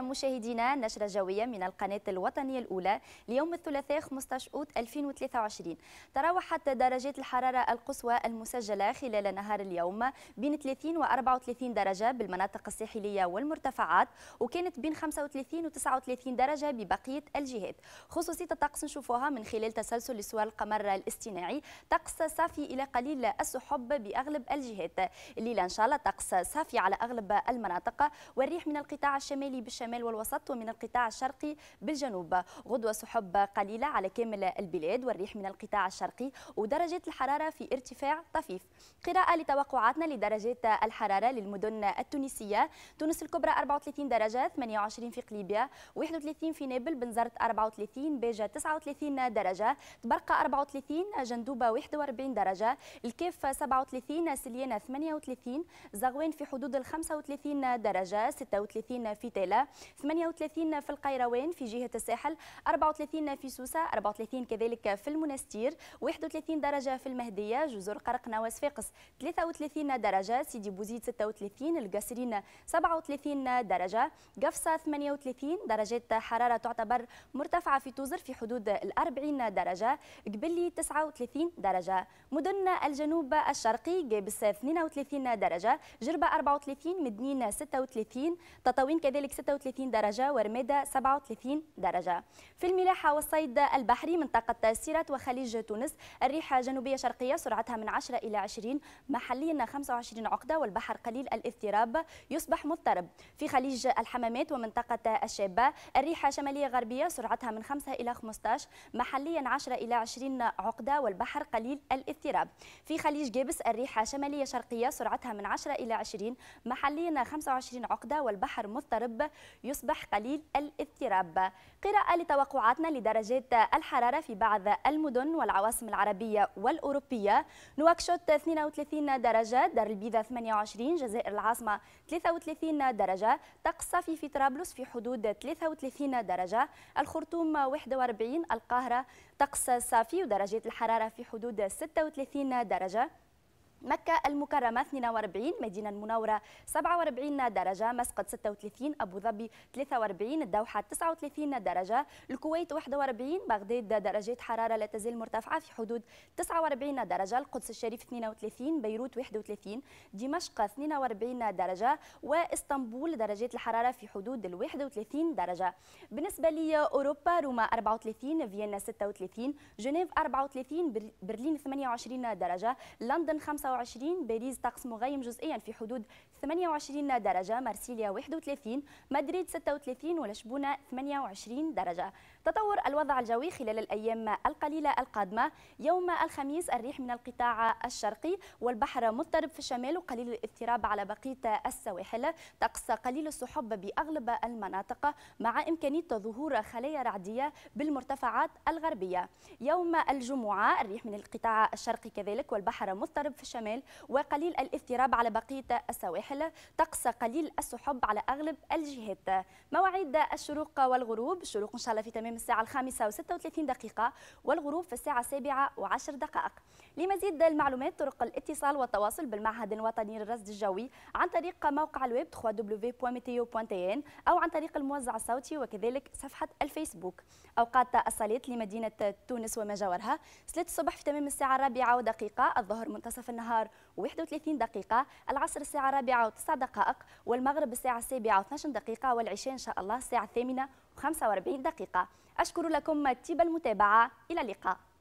مشاهدينا نشرة جوية من القناة الوطنية الأولى ليوم الثلاثاء 15 أوت 2023 تراوحت درجات الحرارة القصوى المسجلة خلال نهار اليوم بين 30 و 34 درجة بالمناطق الساحلية والمرتفعات وكانت بين 35 و 39 درجة ببقية الجهات خصوصية الطقس نشوفوها من خلال تسلسل لسوار القمر الاصطناعي طقس صافي إلى قليل السحب بأغلب الجهات الليلة إن شاء الله طقس صافي على أغلب المناطق والريح من القطاع الشمالي بالشمال الشمال والوسط ومن القطاع الشرقي بالجنوب غدوة سحب قليلة على كامل البلاد والريح من القطاع الشرقي ودرجة الحرارة في ارتفاع طفيف قراءة لتوقعاتنا لدرجات الحرارة للمدن التونسية تونس الكبرى 34 درجة 28 في قليبيا 31 في نابل بنزرت 34 باجة 39 درجة تبرقة 34 جندوبة 41 درجة الكاف 37 سليانة 38 زغوان في حدود ال 35 درجة 36 في تيلا 38 في القيروان في جهة الساحل 34 في سوسة 34 كذلك في المنستير 31 درجة في المهدية جزر قرقنا وصفاقس 33 درجة سيدي بوزيد 36 القاسرين 37 درجة قفصة 38 درجات حرارة تعتبر مرتفعة في توزر في حدود ال 40 درجة قبلي 39 درجة مدن الجنوب الشرقي جابس 32 درجة جربة 34 مدنين 36 تطاوين كذلك 36 36 درجة ورميدة 37 درجة في الملاحة والصيد البحري منطقة سيرات وخليج تونس الريحة جنوبية شرقية سرعتها من 10 إلى 20 محليا 25 عقدة والبحر قليل الاضطراب يصبح مضطرب في خليج الحمامات ومنطقة الشابة الريحة شمالية غربية سرعتها من 5 إلى 15 محليا 10 إلى 20 عقدة والبحر قليل الاضطراب في خليج جيبس الريحة شمالية شرقية سرعتها من 10 إلى 20 محليا 25 عقدة والبحر مضطرب يصبح قليل الاضطراب قراءة لتوقعاتنا لدرجات الحرارة في بعض المدن والعواصم العربية والأوروبية نواكشوت 32 درجة دار البيضة 28 جزائر العاصمة 33 درجة تقصى في طرابلس في حدود 33 درجة الخرطوم 41 القاهرة طقس صافي ودرجات الحرارة في حدود 36 درجة مكة المكرمة 42 مدينة المنورة 47 درجة مسقط 36 أبو ظبي 43 الدوحة 39 درجة الكويت 41 بغداد درجات حرارة لا تزال مرتفعة في حدود 49 درجة القدس الشريف 32 بيروت 31 دمشق 42 درجة واسطنبول درجات الحرارة في حدود ال 31 درجة بالنسبة لأوروبا روما 34 فيينا 36 جنيف 34 برلين 28 درجة لندن 35 23 باريس طقس مغيم جزئيا في حدود 28 درجة مارسيليا 31 مدريد 36 ولشبونة 28 درجة تطور الوضع الجوي خلال الأيام القليلة القادمة يوم الخميس الريح من القطاع الشرقي والبحر مضطرب في الشمال وقليل الاضطراب على بقية السواحل طقس قليل السحب بأغلب المناطق مع إمكانية ظهور خلايا رعدية بالمرتفعات الغربية يوم الجمعة الريح من القطاع الشرقي كذلك والبحر مضطرب في الشمال الشمال وقليل الاضطراب على بقية السواحل طقس قليل السحب على أغلب الجهات مواعيد الشروق والغروب الشروق إن شاء الله في تمام الساعة الخامسة و36 دقيقة والغروب في الساعة السابعة وعشر دقائق لمزيد المعلومات طرق الاتصال والتواصل بالمعهد الوطني للرصد الجوي عن طريق موقع الويب www.meteo.in أو عن طريق الموزع الصوتي وكذلك صفحة الفيسبوك أوقات الصلاة لمدينة تونس وما جاورها صلاة الصبح في تمام الساعة الرابعة ودقيقة الظهر منتصف النهار النهار و31 دقيقة العصر الساعة الرابعة و9 دقائق والمغرب الساعة السابعة و12 دقيقة والعشاء إن شاء الله الساعة الثامنة و45 دقيقة أشكر لكم طيب المتابعة إلى اللقاء